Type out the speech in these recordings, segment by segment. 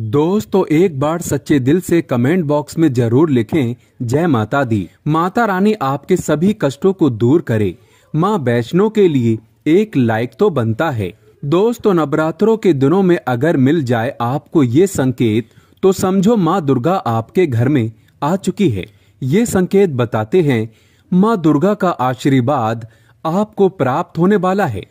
दोस्तों तो एक बार सच्चे दिल से कमेंट बॉक्स में जरूर लिखें जय माता दी माता रानी आपके सभी कष्टों को दूर करे माँ वैष्णो के लिए एक लाइक तो बनता है दोस्तों तो नवरात्रों के दिनों में अगर मिल जाए आपको ये संकेत तो समझो माँ दुर्गा आपके घर में आ चुकी है ये संकेत बताते हैं माँ दुर्गा का आशीर्वाद आपको प्राप्त होने वाला है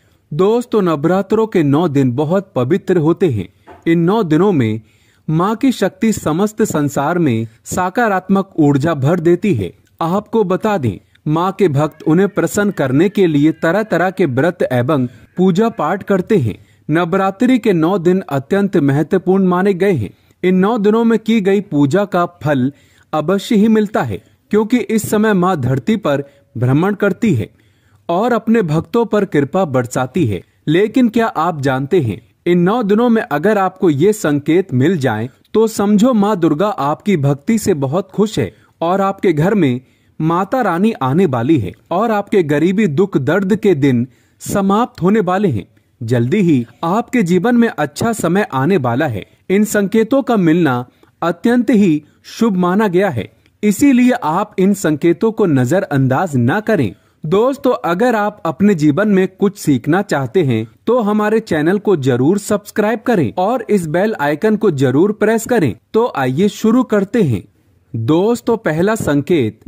दोस्तों तो नवरात्रों के नौ दिन बहुत पवित्र होते हैं इन नौ दिनों में माँ की शक्ति समस्त संसार में सकारात्मक ऊर्जा भर देती है आपको बता दें माँ के भक्त उन्हें प्रसन्न करने के लिए तरह तरह के व्रत एवं पूजा पाठ करते हैं नवरात्रि के नौ दिन अत्यंत महत्वपूर्ण माने गए हैं इन नौ दिनों में की गई पूजा का फल अवश्य ही मिलता है क्योंकि इस समय माँ धरती पर भ्रमण करती है और अपने भक्तों पर कृपा बरसाती है लेकिन क्या आप जानते हैं इन नौ दिनों में अगर आपको ये संकेत मिल जाए तो समझो माँ दुर्गा आपकी भक्ति से बहुत खुश है और आपके घर में माता रानी आने वाली है और आपके गरीबी दुख दर्द के दिन समाप्त होने वाले हैं जल्दी ही आपके जीवन में अच्छा समय आने वाला है इन संकेतों का मिलना अत्यंत ही शुभ माना गया है इसीलिए आप इन संकेतों को नजरअंदाज न करें दोस्तों अगर आप अपने जीवन में कुछ सीखना चाहते हैं तो हमारे चैनल को जरूर सब्सक्राइब करें और इस बेल आइकन को जरूर प्रेस करें तो आइए शुरू करते हैं दोस्तों पहला संकेत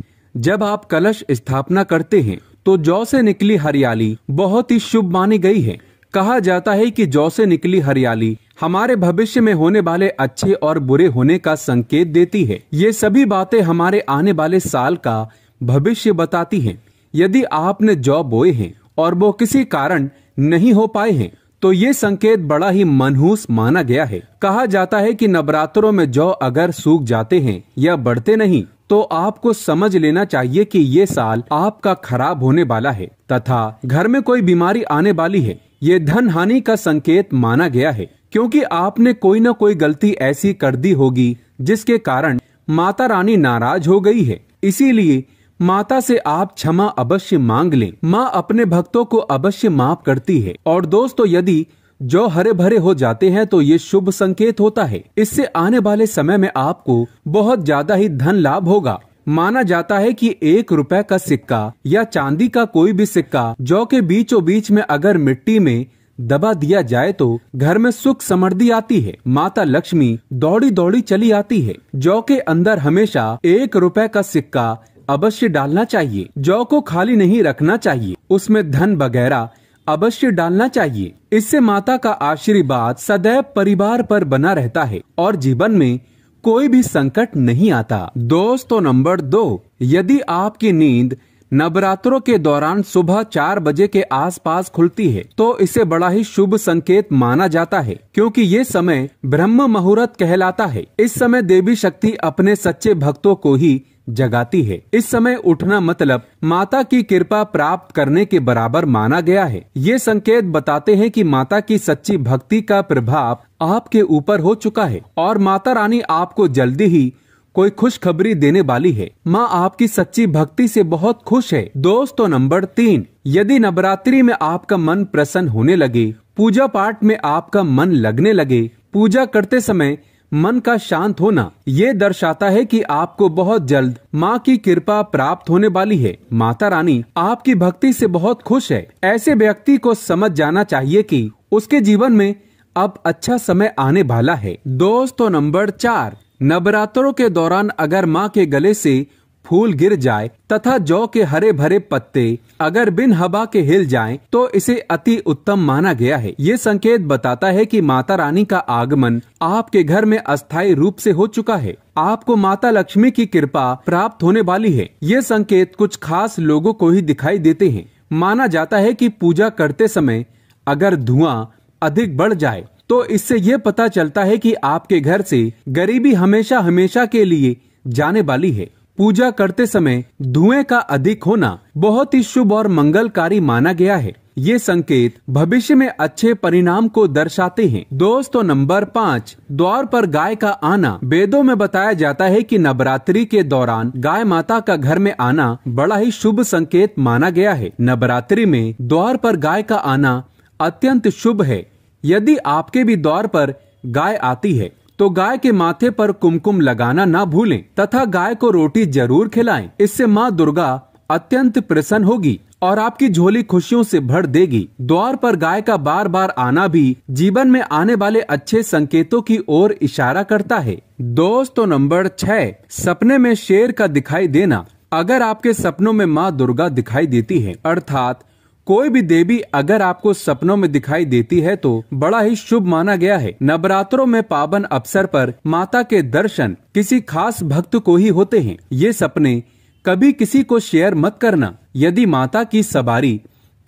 जब आप कलश स्थापना करते हैं तो जौ से निकली हरियाली बहुत ही शुभ मानी गई है कहा जाता है कि जौ से निकली हरियाली हमारे भविष्य में होने वाले अच्छे और बुरे होने का संकेत देती है ये सभी बातें हमारे आने वाले साल का भविष्य बताती हैं। यदि आपने जॉब बोए हैं और वो किसी कारण नहीं हो पाए हैं तो ये संकेत बड़ा ही मनहूस माना गया है कहा जाता है कि नवरात्रों में जौ अगर सूख जाते हैं या बढ़ते नहीं तो आपको समझ लेना चाहिए कि ये साल आपका खराब होने वाला है तथा घर में कोई बीमारी आने वाली है ये धन हानि का संकेत माना गया है क्योंकि आपने कोई न कोई गलती ऐसी कर दी होगी जिसके कारण माता रानी नाराज हो गई है इसीलिए माता से आप क्षमा अवश्य मांग लें माँ अपने भक्तों को अवश्य माफ करती है और दोस्तों यदि जो हरे भरे हो जाते हैं तो ये शुभ संकेत होता है इससे आने वाले समय में आपको बहुत ज्यादा ही धन लाभ होगा माना जाता है कि एक रुपए का सिक्का या चांदी का कोई भी सिक्का जौ के बीचों बीच में अगर मिट्टी में दबा दिया जाए तो घर में सुख समृद्धि आती है माता लक्ष्मी दौड़ी दौड़ी चली आती है जौ के अंदर हमेशा एक रुपए का सिक्का अवश्य डालना चाहिए जौ को खाली नहीं रखना चाहिए उसमें धन वगैरह अवश्य डालना चाहिए इससे माता का आशीर्वाद सदैव परिवार पर बना रहता है और जीवन में कोई भी संकट नहीं आता दोस्तों नंबर दो यदि आपकी नींद नवरात्रों के दौरान सुबह चार बजे के आसपास खुलती है तो इसे बड़ा ही शुभ संकेत माना जाता है क्योंकि ये समय ब्रह्म मुहूर्त कहलाता है इस समय देवी शक्ति अपने सच्चे भक्तों को ही जगाती है इस समय उठना मतलब माता की कृपा प्राप्त करने के बराबर माना गया है ये संकेत बताते हैं कि माता की सच्ची भक्ति का प्रभाव आपके ऊपर हो चुका है और माता रानी आपको जल्दी ही कोई खुशखबरी देने वाली है माँ आपकी सच्ची भक्ति से बहुत खुश है दोस्तों नंबर तीन यदि नवरात्रि में आपका मन प्रसन्न होने लगे पूजा पाठ में आपका मन लगने लगे पूजा करते समय मन का शांत होना ये दर्शाता है कि आपको बहुत जल्द माँ की कृपा प्राप्त होने वाली है माता रानी आपकी भक्ति से बहुत खुश है ऐसे व्यक्ति को समझ जाना चाहिए कि उसके जीवन में अब अच्छा समय आने वाला है दोस्तों नंबर चार नवरात्रों के दौरान अगर माँ के गले से फूल गिर जाए तथा जौ के हरे भरे पत्ते अगर बिन हवा के हिल जाएं तो इसे अति उत्तम माना गया है ये संकेत बताता है कि माता रानी का आगमन आपके घर में अस्थायी रूप से हो चुका है आपको माता लक्ष्मी की कृपा प्राप्त होने वाली है ये संकेत कुछ खास लोगों को ही दिखाई देते हैं माना जाता है कि पूजा करते समय अगर धुआं अधिक बढ़ जाए तो इससे ये पता चलता है कि आपके घर से गरीबी हमेशा हमेशा के लिए जाने वाली है पूजा करते समय धुएं का अधिक होना बहुत ही शुभ और मंगलकारी माना गया है ये संकेत भविष्य में अच्छे परिणाम को दर्शाते हैं दोस्तों नंबर पाँच द्वार पर गाय का आना वेदों में बताया जाता है कि नवरात्रि के दौरान गाय माता का घर में आना बड़ा ही शुभ संकेत माना गया है नवरात्रि में द्वार पर गाय का आना अत्यंत शुभ है यदि आपके भी द्वार पर गाय आती है तो गाय के माथे पर कुमकुम लगाना ना भूलें तथा गाय को रोटी जरूर खिलाएं इससे माँ दुर्गा अत्यंत प्रसन्न होगी और आपकी झोली खुशियों से भर देगी द्वार पर गाय का बार बार आना भी जीवन में आने वाले अच्छे संकेतों की ओर इशारा करता है दोस्तों तो नंबर छह सपने में शेर का दिखाई देना अगर आपके सपनों में माँ दुर्गा दिखाई देती है अर्थात कोई भी देवी अगर आपको सपनों में दिखाई देती है तो बड़ा ही शुभ माना गया है नवरात्रों में पावन अवसर पर माता के दर्शन किसी खास भक्त को ही होते हैं ये सपने कभी किसी को शेयर मत करना यदि माता की सवारी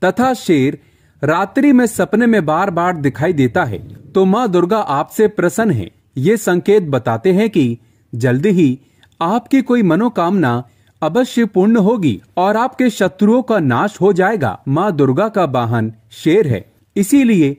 तथा शेर रात्रि में सपने में बार बार दिखाई देता है तो माँ दुर्गा आपसे प्रसन्न है ये संकेत बताते हैं कि जल्दी ही आपकी कोई मनोकामना अवश्य पूर्ण होगी और आपके शत्रुओं का नाश हो जाएगा माँ दुर्गा का वाहन शेर है इसीलिए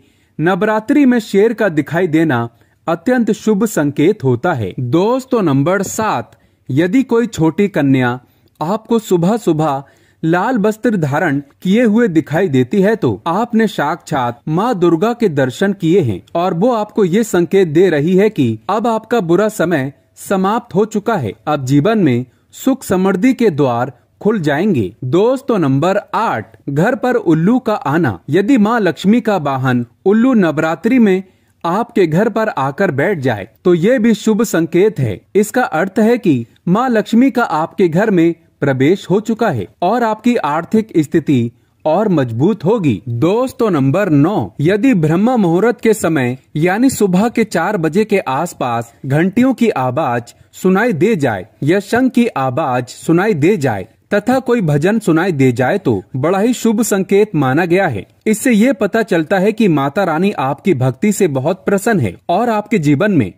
नवरात्रि में शेर का दिखाई देना अत्यंत शुभ संकेत होता है दोस्तों नंबर सात यदि कोई छोटी कन्या आपको सुबह सुबह लाल वस्त्र धारण किए हुए दिखाई देती है तो आपने साक्षात माँ दुर्गा के दर्शन किए हैं और वो आपको ये संकेत दे रही है कि अब आपका बुरा समय समाप्त हो चुका है अब जीवन में सुख समृद्धि के द्वार खुल जाएंगे दोस्तों तो नंबर आठ घर पर उल्लू का आना यदि माँ लक्ष्मी का वाहन उल्लू नवरात्रि में आपके घर पर आकर बैठ जाए तो ये भी शुभ संकेत है इसका अर्थ है कि माँ लक्ष्मी का आपके घर में प्रवेश हो चुका है और आपकी आर्थिक स्थिति और मजबूत होगी दोस्तों तो नंबर नौ यदि ब्रह्म मुहूर्त के समय यानी सुबह के चार बजे के आसपास घंटियों की आवाज सुनाई दे जाए या शंख की आवाज सुनाई दे जाए तथा कोई भजन सुनाई दे जाए तो बड़ा ही शुभ संकेत माना गया है इससे ये पता चलता है कि माता रानी आपकी भक्ति से बहुत प्रसन्न है और आपके जीवन में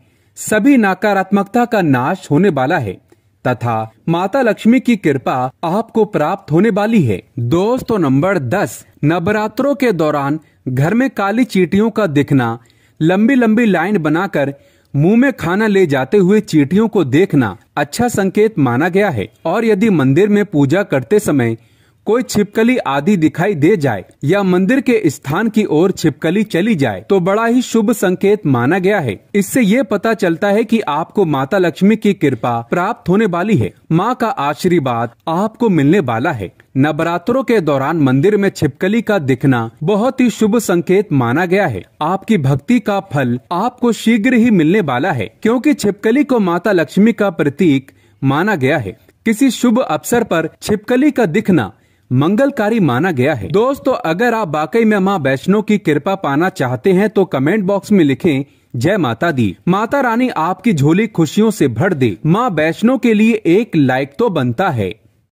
सभी नकारात्मकता का नाश होने वाला है तथा माता लक्ष्मी की कृपा आपको प्राप्त होने वाली है दोस्तों नंबर दस नवरात्रों के दौरान घर में काली चीटियों का दिखना लंबी लंबी लाइन बनाकर मुंह में खाना ले जाते हुए चीटियों को देखना अच्छा संकेत माना गया है और यदि मंदिर में पूजा करते समय कोई छिपकली आदि दिखाई दे जाए या मंदिर के स्थान की ओर छिपकली चली जाए तो बड़ा ही शुभ संकेत माना गया है इससे ये पता चलता है कि आपको माता लक्ष्मी की कृपा प्राप्त होने वाली है माँ का आशीर्वाद आपको मिलने वाला है नवरात्रों के दौरान मंदिर में छिपकली का दिखना बहुत ही शुभ संकेत माना गया है आपकी भक्ति का फल आपको शीघ्र ही मिलने वाला है क्योंकि छिपकली को माता लक्ष्मी का प्रतीक माना गया है किसी शुभ अवसर पर छिपकली का दिखना मंगलकारी माना गया है दोस्तों अगर आप वाकई में माँ वैष्णो की कृपा पाना चाहते हैं तो कमेंट बॉक्स में लिखें जय माता दी माता रानी आपकी झोली खुशियों से भर दे माँ वैष्णो के लिए एक लाइक तो बनता है